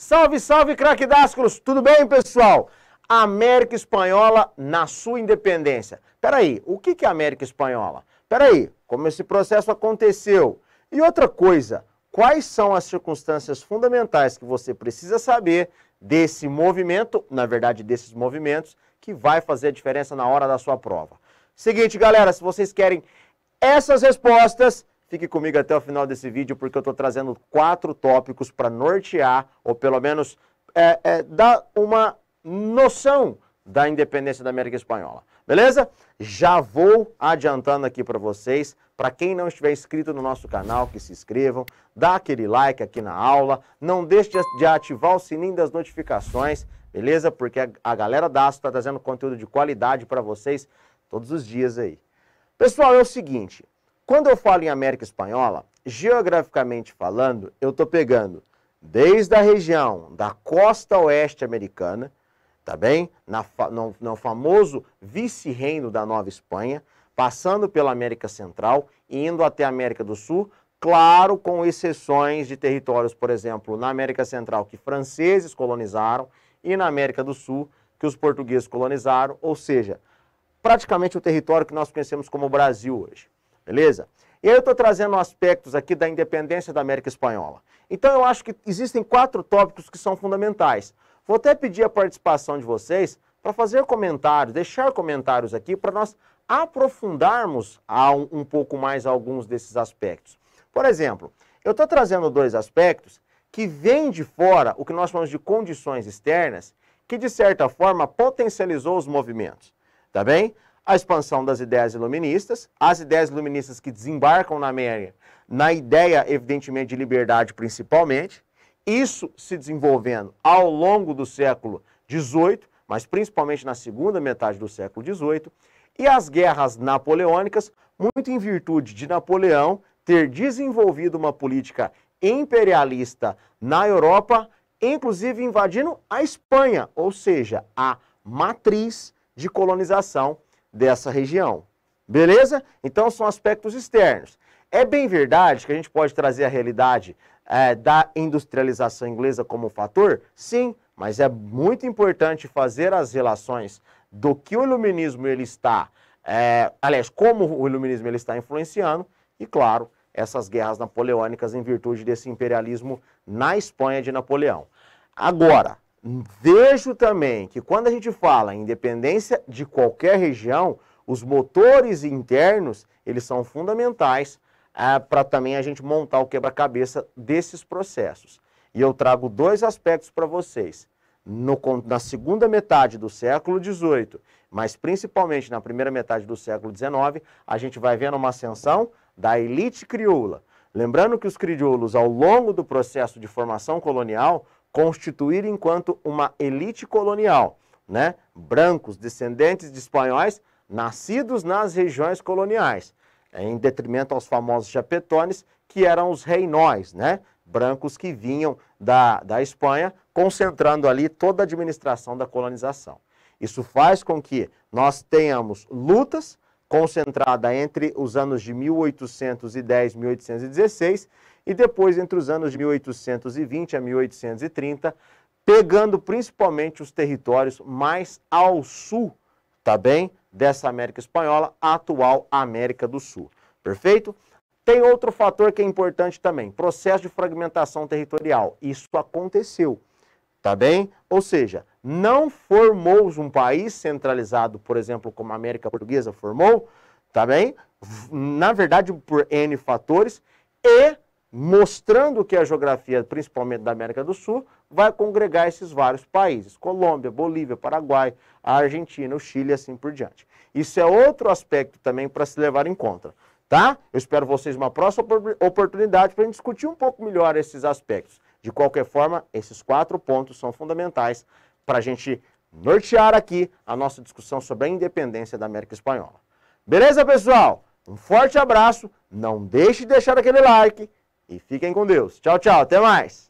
Salve, salve, craque Dasculos! Tudo bem, pessoal? América Espanhola na sua independência. Peraí, o que é América Espanhola? Peraí, como esse processo aconteceu? E outra coisa, quais são as circunstâncias fundamentais que você precisa saber desse movimento, na verdade desses movimentos, que vai fazer a diferença na hora da sua prova? Seguinte, galera, se vocês querem essas respostas, Fique comigo até o final desse vídeo, porque eu estou trazendo quatro tópicos para nortear, ou pelo menos é, é, dar uma noção da independência da América Espanhola. Beleza? Já vou adiantando aqui para vocês, para quem não estiver inscrito no nosso canal, que se inscrevam, dá aquele like aqui na aula, não deixe de ativar o sininho das notificações, beleza? Porque a galera da Astro está trazendo conteúdo de qualidade para vocês todos os dias aí. Pessoal, é o seguinte, quando eu falo em América Espanhola, geograficamente falando, eu estou pegando desde a região da costa oeste americana, tá bem? Na, no, no famoso vice-reino da Nova Espanha, passando pela América Central e indo até a América do Sul, claro, com exceções de territórios, por exemplo, na América Central que franceses colonizaram e na América do Sul que os portugueses colonizaram, ou seja, praticamente o território que nós conhecemos como Brasil hoje. Beleza? E aí eu estou trazendo aspectos aqui da independência da América Espanhola. Então eu acho que existem quatro tópicos que são fundamentais. Vou até pedir a participação de vocês para fazer comentários, deixar comentários aqui para nós aprofundarmos um pouco mais alguns desses aspectos. Por exemplo, eu estou trazendo dois aspectos que vêm de fora, o que nós chamamos de condições externas, que de certa forma potencializou os movimentos, tá bem? a expansão das ideias iluministas, as ideias iluministas que desembarcam na América, na ideia, evidentemente, de liberdade principalmente, isso se desenvolvendo ao longo do século XVIII, mas principalmente na segunda metade do século XVIII, e as guerras napoleônicas, muito em virtude de Napoleão ter desenvolvido uma política imperialista na Europa, inclusive invadindo a Espanha, ou seja, a matriz de colonização dessa região. Beleza? Então são aspectos externos. É bem verdade que a gente pode trazer a realidade é, da industrialização inglesa como fator? Sim, mas é muito importante fazer as relações do que o iluminismo ele está, é, aliás, como o iluminismo ele está influenciando e, claro, essas guerras napoleônicas em virtude desse imperialismo na Espanha de Napoleão. Agora, Vejo também que quando a gente fala em independência de qualquer região, os motores internos, eles são fundamentais ah, para também a gente montar o quebra-cabeça desses processos. E eu trago dois aspectos para vocês. No, na segunda metade do século XVIII, mas principalmente na primeira metade do século XIX, a gente vai vendo uma ascensão da elite crioula. Lembrando que os crioulos, ao longo do processo de formação colonial, constituir enquanto uma elite colonial, né? brancos, descendentes de espanhóis, nascidos nas regiões coloniais, em detrimento aos famosos japetones que eram os reinóis, né? brancos que vinham da, da Espanha, concentrando ali toda a administração da colonização. Isso faz com que nós tenhamos lutas concentrada entre os anos de 1810 e 1816 e depois entre os anos de 1820 a 1830, pegando principalmente os territórios mais ao sul, tá bem? Dessa América Espanhola, a atual América do Sul. Perfeito? Tem outro fator que é importante também, processo de fragmentação territorial. Isso aconteceu. Tá bem? Ou seja, não formou um país centralizado, por exemplo, como a América Portuguesa formou, tá bem? Na verdade, por N fatores e mostrando que a geografia, principalmente da América do Sul, vai congregar esses vários países: Colômbia, Bolívia, Paraguai, a Argentina, o Chile e assim por diante. Isso é outro aspecto também para se levar em conta. Tá? Eu espero vocês uma próxima oportunidade para a gente discutir um pouco melhor esses aspectos. De qualquer forma, esses quatro pontos são fundamentais para a gente nortear aqui a nossa discussão sobre a independência da América Espanhola. Beleza, pessoal? Um forte abraço, não deixe de deixar aquele like e fiquem com Deus. Tchau, tchau, até mais!